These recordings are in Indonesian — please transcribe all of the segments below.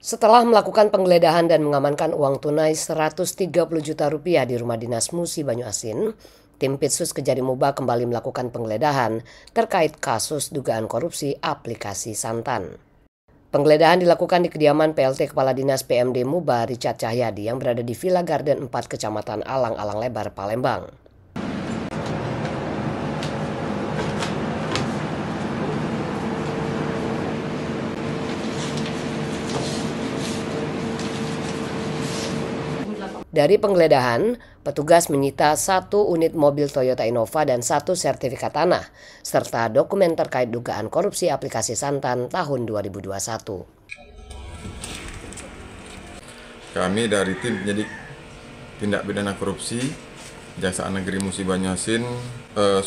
Setelah melakukan penggeledahan dan mengamankan uang tunai 130 juta rupiah di rumah dinas Musi Banyu Asin, tim Pitsus Kejari Muba kembali melakukan penggeledahan terkait kasus dugaan korupsi aplikasi Santan. Penggeledahan dilakukan di kediaman PLT Kepala Dinas PMD Muba Richard Cahyadi yang berada di Villa Garden 4 Kecamatan Alang-Alang Lebar, Palembang. Dari penggeledahan, petugas menyita satu unit mobil Toyota Innova dan satu sertifikat tanah, serta dokumen terkait dugaan korupsi aplikasi Santan tahun 2021. Kami dari tim penyidik tindak pidana korupsi Jasa Negeri Musi Banyuasin eh,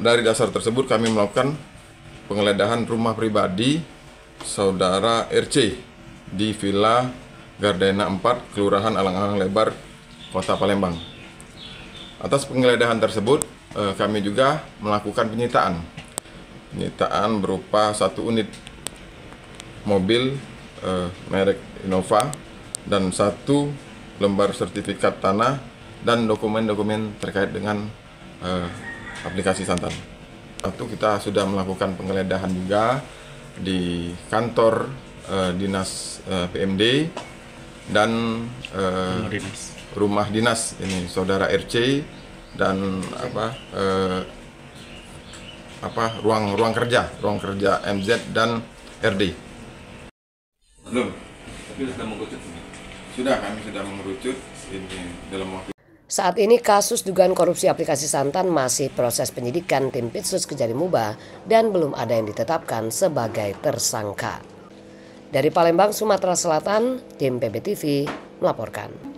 dari dasar tersebut kami melakukan penggeledahan rumah pribadi saudara RC di Villa Gardena 4, Kelurahan Alang-Alang Lebar, Kota Palembang. Atas penggeledahan tersebut, eh, kami juga melakukan penyitaan. Penyitaan berupa satu unit mobil eh, merek Innova dan satu lembar sertifikat tanah dan dokumen-dokumen terkait dengan eh, aplikasi Santan. Satu kita sudah melakukan penggeledahan juga di kantor eh, dinas eh, PMD dan uh, rumah eh, dinas. rumah dinas ini saudara RC dan apa uh, apa ruang ruang kerja ruang kerja MZ dan RD. Belum, tapi sudah mengerucut. Sudah kami sudah mengerucut ini dalam waktu saat ini kasus dugaan korupsi aplikasi Santan masih proses penyidikan tim Pitsus Kejari Muba dan belum ada yang ditetapkan sebagai tersangka. Dari Palembang, Sumatera Selatan, tim PBTV melaporkan.